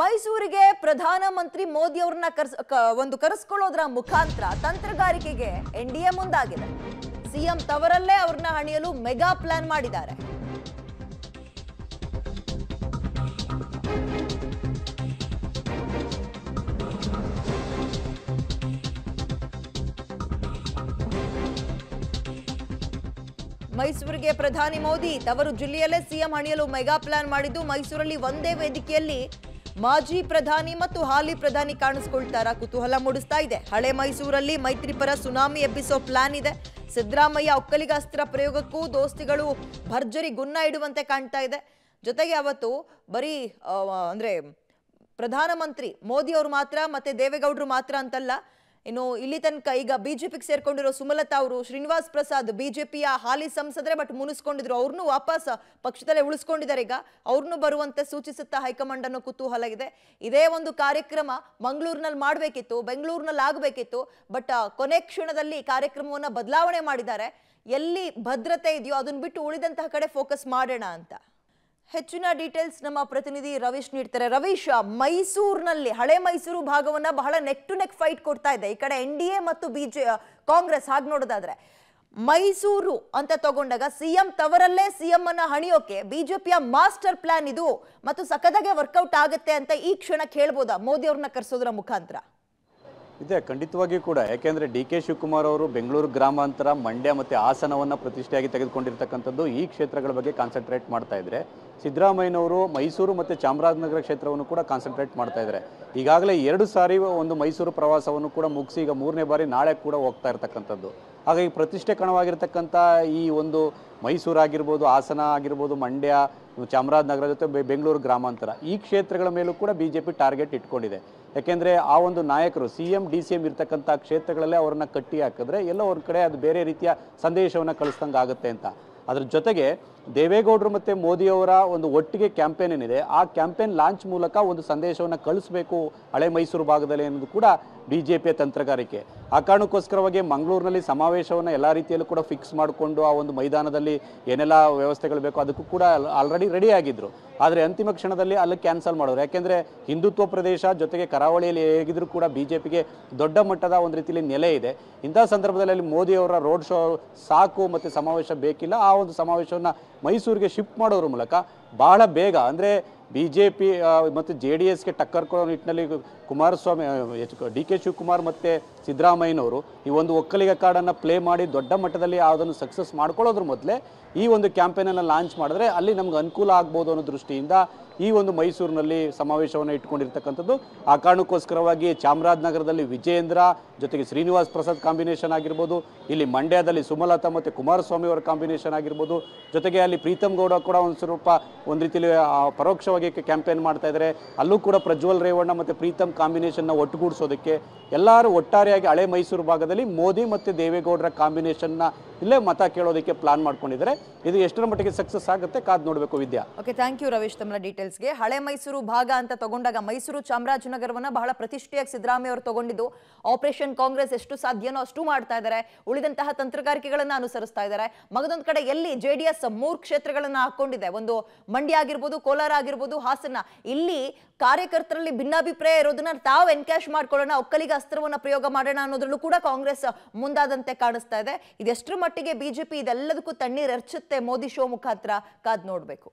ಮೈಸೂರಿಗೆ ಪ್ರಧಾನಮಂತ್ರಿ ಮೋದಿ ಅವ್ರನ್ನ ಕರ್ಸ್ ಒಂದು ಕರೆಸ್ಕೊಳ್ಳೋದ್ರ ಮುಖಾಂತರ ತಂತ್ರಗಾರಿಕೆಗೆ ಎನ್ ಡಿ ಎ ಮುಂದಾಗಿದೆ ಸಿಎಂ ತವರಲ್ಲೇ ಅವ್ರನ್ನ ಹಣಿಯಲು ಮೆಗಾ ಪ್ಲಾನ್ ಮಾಡಿದ್ದಾರೆ ಮೈಸೂರಿಗೆ ಪ್ರಧಾನಿ ಮೋದಿ ತವರು ಜಿಲ್ಲೆಯಲ್ಲೇ ಸಿಎಂ ಹಣಿಯಲು ಮೆಗಾ ಪ್ಲಾನ್ ಮಾಡಿದ್ದು ಮೈಸೂರಲ್ಲಿ ಒಂದೇ ವೇದಿಕೆಯಲ್ಲಿ ಮಾಜಿ ಪ್ರಧಾನಿ ಮತ್ತು ಹಾಲಿ ಪ್ರಧಾನಿ ಕಾಣಿಸ್ಕೊಳ್ತಾರ ಕುತೂಹಲ ಮೂಡಿಸ್ತಾ ಇದೆ ಹಳೆ ಮೈಸೂರಲ್ಲಿ ಮೈತ್ರಿ ಪರ ಸುನಾಮಿ ಎಬ್ಬಿಸೋ ಪ್ಲಾನ್ ಇದೆ ಸಿದ್ದರಾಮಯ್ಯ ಅಸ್ತ್ರ ಪ್ರಯೋಗಕ್ಕೂ ದೋಸ್ತಿಗಳು ಭರ್ಜರಿ ಗುನ್ನ ಇಡುವಂತೆ ಕಾಣ್ತಾ ಇದೆ ಜೊತೆಗೆ ಅವತ್ತು ಬರೀ ಅಂದ್ರೆ ಪ್ರಧಾನಮಂತ್ರಿ ಮೋದಿ ಅವರು ಮಾತ್ರ ಮತ್ತೆ ದೇವೇಗೌಡರು ಮಾತ್ರ ಅಂತಲ್ಲ ಇನ್ನು ಇಲ್ಲಿ ತನಕ ಈಗ ಬಿಜೆಪಿಗೆ ಸೇರ್ಕೊಂಡಿರೋ ಸುಮಲತಾ ಅವರು ಶ್ರೀನಿವಾಸ್ ಪ್ರಸಾದ್ ಬಿಜೆಪಿಯ ಹಾಲಿ ಸಂಸದರೇ ಬಟ್ ಮುನಿಸ್ಕೊಂಡಿದ್ರು ಅವ್ರನ್ನೂ ವಾಪಸ್ ಪಕ್ಷದಲ್ಲೇ ಉಳಿಸ್ಕೊಂಡಿದ್ದಾರೆ ಈಗ ಅವ್ರನ್ನೂ ಬರುವಂತೆ ಸೂಚಿಸುತ್ತಾ ಹೈಕಮಾಂಡ್ ಅನ್ನೋ ಕುತೂಹಲ ಇದೆ ಇದೇ ಒಂದು ಕಾರ್ಯಕ್ರಮ ಮಂಗಳೂರಿನಲ್ಲಿ ಮಾಡಬೇಕಿತ್ತು ಬೆಂಗಳೂರಿನಲ್ಲಿ ಆಗಬೇಕಿತ್ತು ಬಟ್ ಕೊನೆ ಕ್ಷಣದಲ್ಲಿ ಕಾರ್ಯಕ್ರಮವನ್ನು ಬದಲಾವಣೆ ಮಾಡಿದ್ದಾರೆ ಎಲ್ಲಿ ಭದ್ರತೆ ಇದೆಯೋ ಅದನ್ನ ಬಿಟ್ಟು ಉಳಿದಂತಹ ಕಡೆ ಫೋಕಸ್ ಮಾಡೋಣ ಅಂತ ಹೆಚ್ಚಿನ ಡೀಟೇಲ್ಸ್ ನಮ್ಮ ಪ್ರತಿನಿಧಿ ರವೀಶ್ ನೀಡ್ತಾರೆ ರವೀಶ್ ಮೈಸೂರಿನಲ್ಲಿ ಹಳೆ ಮೈಸೂರು ಭಾಗವನ್ನ ಬಹಳ ನೆಕ್ ಟು ನೆಕ್ ಫೈಟ್ ಕೊಡ್ತಾ ಇದೆ ಈ ಕಡೆ ಎನ್ ಡಿ ಎ ಮತ್ತು ಬಿಜೆ ಕಾಂಗ್ರೆಸ್ ಹಾಗೆ ನೋಡೋದಾದ್ರೆ ಮೈಸೂರು ಅಂತ ತಗೊಂಡಾಗ ಸಿಎಂ ತವರಲ್ಲೇ ಸಿಎಂ ಅನ್ನ ಹಣಿಯೋಕೆ ಬಿಜೆಪಿಯ ಮಾಸ್ಟರ್ ಪ್ಲಾನ್ ಇದು ಮತ್ತು ಸಖದಾಗೆ ವರ್ಕೌಟ್ ಆಗುತ್ತೆ ಅಂತ ಈ ಕ್ಷಣ ಕೇಳ್ಬೋದಾ ಮೋದಿ ಅವ್ರನ್ನ ಕರೆಸೋದ್ರ ಮುಖಾಂತರ ಇದೆ ಖಂಡಿತವಾಗಿಯೂ ಕೂಡ ಯಾಕೆಂದರೆ ಡಿ ಕೆ ಶಿವಕುಮಾರ್ ಅವರು ಬೆಂಗಳೂರು ಗ್ರಾಮಾಂತರ ಮಂಡ್ಯ ಮತ್ತು ಹಾಸನವನ್ನು ಪ್ರತಿಷ್ಠೆಯಾಗಿ ತೆಗೆದುಕೊಂಡಿರ್ತಕ್ಕಂಥದ್ದು ಈ ಕ್ಷೇತ್ರಗಳ ಬಗ್ಗೆ ಕಾನ್ಸಂಟ್ರೇಟ್ ಮಾಡ್ತಾ ಇದ್ರೆ ಸಿದ್ದರಾಮಯ್ಯನವರು ಮೈಸೂರು ಮತ್ತು ಚಾಮರಾಜನಗರ ಕ್ಷೇತ್ರವನ್ನು ಕೂಡ ಕಾನ್ಸಂಟ್ರೇಟ್ ಮಾಡ್ತಾ ಇದ್ದಾರೆ ಈಗಾಗಲೇ ಎರಡು ಸಾರಿ ಒಂದು ಮೈಸೂರು ಪ್ರವಾಸವನ್ನು ಕೂಡ ಮುಗಿಸಿ ಈಗ ಮೂರನೇ ಬಾರಿ ನಾಳೆ ಕೂಡ ಹೋಗ್ತಾ ಇರತಕ್ಕಂಥದ್ದು ಹಾಗಾಗಿ ಪ್ರತಿಷ್ಠೆ ಕಣವಾಗಿರ್ತಕ್ಕಂಥ ಈ ಒಂದು ಮೈಸೂರು ಆಗಿರ್ಬೋದು ಹಾಸನ ಆಗಿರ್ಬೋದು ಮಂಡ್ಯ ಚಾಮರಾಜನಗರ ಜೊತೆ ಬೆಂಗಳೂರು ಗ್ರಾಮಾಂತರ ಈ ಕ್ಷೇತ್ರಗಳ ಮೇಲೂ ಕೂಡ ಬಿ ಜೆ ಪಿ ಟಾರ್ಗೆಟ್ ಇಟ್ಕೊಂಡಿದೆ ಯಾಕೆಂದರೆ ಆ ಒಂದು ನಾಯಕರು C M D C M ಇರ್ತಕ್ಕಂಥ ಕ್ಷೇತ್ರಗಳಲ್ಲೇ ಅವರನ್ನು ಕಟ್ಟಿ ಹಾಕಿದ್ರೆ ಎಲ್ಲ ಒಂದು ಕಡೆ ಅದು ಬೇರೆ ರೀತಿಯ ಸಂದೇಶವನ್ನು ಕಳಿಸ್ದಂಗೆ ಆಗುತ್ತೆ ಅಂತ ಅದ್ರ ಜೊತೆಗೆ ದೇವೇಗೌಡರು ಮತ್ತು ಮೋದಿಯವರ ಒಂದು ಒಟ್ಟಿಗೆ ಕ್ಯಾಂಪೇನ್ ಏನಿದೆ ಆ ಕ್ಯಾಂಪೇನ್ ಲಾಂಚ್ ಮೂಲಕ ಒಂದು ಸಂದೇಶವನ್ನು ಕಳಿಸಬೇಕು ಹಳೆ ಮೈಸೂರು ಭಾಗದಲ್ಲಿ ಅನ್ನೋದು ಕೂಡ ಬಿ ಜೆ ಪಿಯ ತಂತ್ರಗಾರಿಕೆ ಆ ಕಾರಣಕ್ಕೋಸ್ಕರವಾಗಿ ಮಂಗಳೂರಿನಲ್ಲಿ ಸಮಾವೇಶವನ್ನು ಎಲ್ಲ ರೀತಿಯಲ್ಲೂ ಕೂಡ ಫಿಕ್ಸ್ ಮಾಡಿಕೊಂಡು ಆ ಒಂದು ಮೈದಾನದಲ್ಲಿ ಏನೆಲ್ಲ ವ್ಯವಸ್ಥೆಗಳು ಬೇಕು ಅದಕ್ಕೂ ಕೂಡ ಆಲ್ರೆಡಿ ರೆಡಿ ಆಗಿದ್ದರು ಆದರೆ ಅಂತಿಮ ಕ್ಷಣದಲ್ಲಿ ಅಲ್ಲಿ ಕ್ಯಾನ್ಸಲ್ ಮಾಡೋರು ಯಾಕೆಂದರೆ ಹಿಂದುತ್ವ ಪ್ರದೇಶ ಜೊತೆಗೆ ಕರಾವಳಿಯಲ್ಲಿ ಹೇಗಿದ್ರು ಕೂಡ ಬಿ ಜೆ ಪಿಗೆ ದೊಡ್ಡ ಮಟ್ಟದ ಒಂದು ರೀತಿಯಲ್ಲಿ ನೆಲೆ ಇದೆ ಇಂಥ ಸಂದರ್ಭದಲ್ಲಿ ಅಲ್ಲಿ ಮೋದಿಯವರ ರೋಡ್ ಶೋ ಸಾಕು ಮತ್ತು ಸಮಾವೇಶ ಬೇಕಿಲ್ಲ ಆ ಒಂದು ಸಮಾವೇಶವನ್ನು ಮೈಸೂರಿಗೆ ಶಿಫ್ಟ್ ಮಾಡೋದ್ರ ಮೂಲಕ ಬಹಳ ಬೇಗ ಅಂದರೆ ಬಿ ಜೆ ಪಿ ಮತ್ತು ಜೆ ಡಿ ಎಸ್ಗೆ ಟಕ್ಕರ್ ಕೊಡೋ ನಿಟ್ಟಿನಲ್ಲಿ Kumaraswamy H D K Shivakumar ಮತ್ತು ಸಿದ್ದರಾಮಯ್ಯನವರು ಈ ಒಂದು ಒಕ್ಕಲಿಗ ಕಾರ್ಡನ್ನು ಪ್ಲೇ ಮಾಡಿ ದೊಡ್ಡ ಮಟ್ಟದಲ್ಲಿ ಅದನ್ನು ಸಕ್ಸಸ್ ಮಾಡ್ಕೊಳ್ಳೋದ್ರ ಮೊದಲೇ ಈ ಒಂದು ಕ್ಯಾಂಪೇನನ್ನು ಲಾಂಚ್ ಮಾಡಿದ್ರೆ ಅಲ್ಲಿ ನಮ್ಗೆ ಅನುಕೂಲ ಆಗ್ಬೋದು ಅನ್ನೋ ದೃಷ್ಟಿಯಿಂದ ಈ ಒಂದು ಮೈಸೂರಿನಲ್ಲಿ ಸಮಾವೇಶವನ್ನು ಇಟ್ಕೊಂಡಿರ್ತಕ್ಕಂಥದ್ದು ಆ ಕಾರಣಕ್ಕೋಸ್ಕರವಾಗಿ ಚಾಮರಾಜನಗರದಲ್ಲಿ ವಿಜೇಂದ್ರ ಜೊತೆಗೆ ಶ್ರೀನಿವಾಸ್ ಪ್ರಸಾದ್ ಕಾಂಬಿನೇಷನ್ ಆಗಿರ್ಬೋದು ಇಲ್ಲಿ ಮಂಡ್ಯದಲ್ಲಿ ಸುಮಲತಾ ಮತ್ತು ಕುಮಾರಸ್ವಾಮಿ ಅವರ ಕಾಂಬಿನೇಷನ್ ಆಗಿರ್ಬೋದು ಜೊತೆಗೆ ಅಲ್ಲಿ ಪ್ರೀತಮ್ ಗೌಡ ಕೂಡ ಒಂದು ಸ್ವಲ್ಪ ಒಂದು ರೀತಿಯಲ್ಲಿ ಪರೋಕ್ಷವಾಗಿ ಕ್ಯಾಂಪೇನ್ ಮಾಡ್ತಾ ಇದ್ದಾರೆ ಅಲ್ಲೂ ಕೂಡ ಪ್ರಜ್ವಲ್ ರೇವಣ್ಣ ಮತ್ತು ಪ್ರೀತಮ್ ಕಾಂಬಿನೇಷನ್ನ ಒಟ್ಟುಗೂಡಿಸೋದಕ್ಕೆ ಎಲ್ಲರೂ ಒಟ್ಟಾರೆಯಾಗಿ ಹಳೆ ಮೈಸೂರು ಭಾಗದಲ್ಲಿ ಮೋದಿ ಮತ್ತು ದೇವೇಗೌಡರ ಕಾಂಬಿನೇಷನ್ನ ಇಲ್ಲೇ ಮತ ಕೇಳೋದಕ್ಕೆ ಪ್ಲಾನ್ ಮಾಡ್ಕೊಂಡಿದ್ದಾರೆ ಇದು ಎಷ್ಟರ ಮಟ್ಟಿಗೆ ಸಕ್ಸಸ್ ಆಗುತ್ತೆ ಕಾದ್ ನೋಡಬೇಕು Vidya okay thank you Ravish ತಮ್ಮ ಡೀಟೇಲ್ ಡೀಟೇಲ್ಸ್ಗೆ ಹಳೆ ಮೈಸೂರು ಭಾಗ ಅಂತ ತಗೊಂಡಾಗ ಮೈಸೂರು ಚಾಮರಾಜನಗರವನ್ನ ಬಹಳ ಪ್ರತಿಷ್ಠೆಯಾಗಿ ಸಿದ್ದರಾಮಯ್ಯ ಅವರು ತಗೊಂಡಿದ್ದು ಆಪರೇಷನ್ ಕಾಂಗ್ರೆಸ್ ಎಷ್ಟು ಸಾಧ್ಯನೋ ಅಷ್ಟು ಮಾಡ್ತಾ ಇದ್ದಾರೆ ಉಳಿದಂತಹ ತಂತ್ರಗಾರಿಕೆಗಳನ್ನ ಅನುಸರಿಸ್ತಾ ಇದ್ದಾರೆ ಮಗದೊಂದು ಕಡೆ ಎಲ್ಲಿ ಜೆ ಡಿ ಎಸ್ ಮೂರು ಕ್ಷೇತ್ರಗಳನ್ನ ಹಾಕೊಂಡಿದೆ ಒಂದು ಮಂಡ್ಯ ಆಗಿರ್ಬೋದು ಕೋಲಾರ ಆಗಿರ್ಬೋದು ಹಾಸನ ಇಲ್ಲಿ ಕಾರ್ಯಕರ್ತರಲ್ಲಿ ಭಿನ್ನಾಭಿಪ್ರಾಯ ಇರೋದನ್ನ ತಾವು ಎನ್ಕ್ಯಾಶ್ ಮಾಡ್ಕೊಳ್ಳೋಣ ಒಕ್ಕಲಿಗ ಅಸ್ತ್ರವನ್ನ ಪ್ರಯೋಗ ಮಾಡೋಣ ಅನ್ನೋದ್ರಲ್ಲೂ ಕೂಡ ಕಾಂಗ್ರೆಸ್ ಮುಂದಾದಂತೆ ಕಾಣಿಸ್ತಾ ಇದೆ ಇದೆಷ್ಟರ ಮಟ್ಟಿಗೆ ಬಿಜೆಪಿ ಇದೆಲ್ಲದಕ್ಕೂ ತಣ್ಣೀರ್ ಎರಚುತ್ತೆ ಮೋದಿ ಶೋ ಮುಖಾಂತರ ಕಾದ್ ನೋಡ್ಬೇಕು